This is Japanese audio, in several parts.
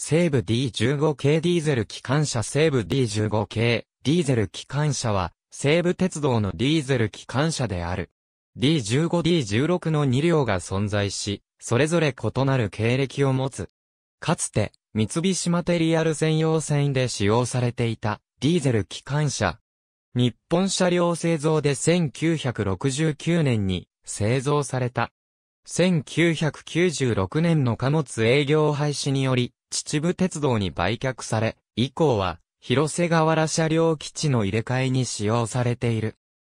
西部 D15 系ディーゼル機関車西部 D15 系ディーゼル機関車は西武鉄道のディーゼル機関車である。D15、D16 の2両が存在し、それぞれ異なる経歴を持つ。かつて、三菱マテリアル専用線で使用されていたディーゼル機関車。日本車両製造で1969年に製造された。1996年の貨物営業廃止により、秩父鉄道に売却され、以降は、広瀬河原車両基地の入れ替えに使用されている。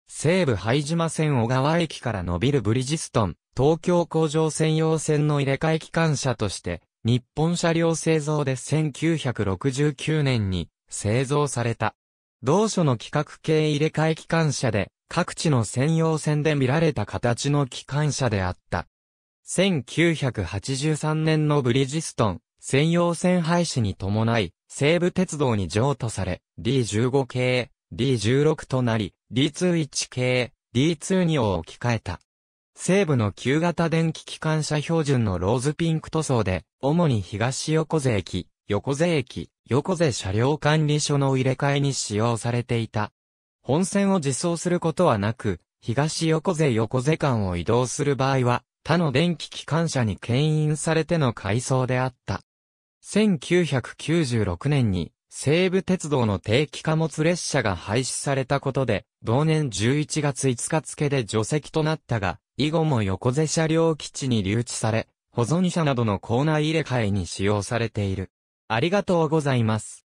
西武拝島線小川駅から伸びるブリジストン、東京工場専用線の入れ替え機関車として、日本車両製造で1969年に製造された。同所の規格系入れ替え機関車で、各地の専用線で見られた形の機関車であった。1983年のブリジストン、専用線廃止に伴い、西武鉄道に譲渡され、D15 系、D16 となり、D21 系、D22 を置き換えた。西部の旧型電気機関車標準のローズピンク塗装で、主に東横瀬駅、横瀬駅、横瀬車両管理所の入れ替えに使用されていた。本線を実装することはなく、東横瀬横瀬間を移動する場合は、他の電気機関車に牽引されての改装であった。1996年に西武鉄道の定期貨物列車が廃止されたことで、同年11月5日付で除籍となったが、以後も横瀬車両基地に留置され、保存車などのコーナー入れ替えに使用されている。ありがとうございます。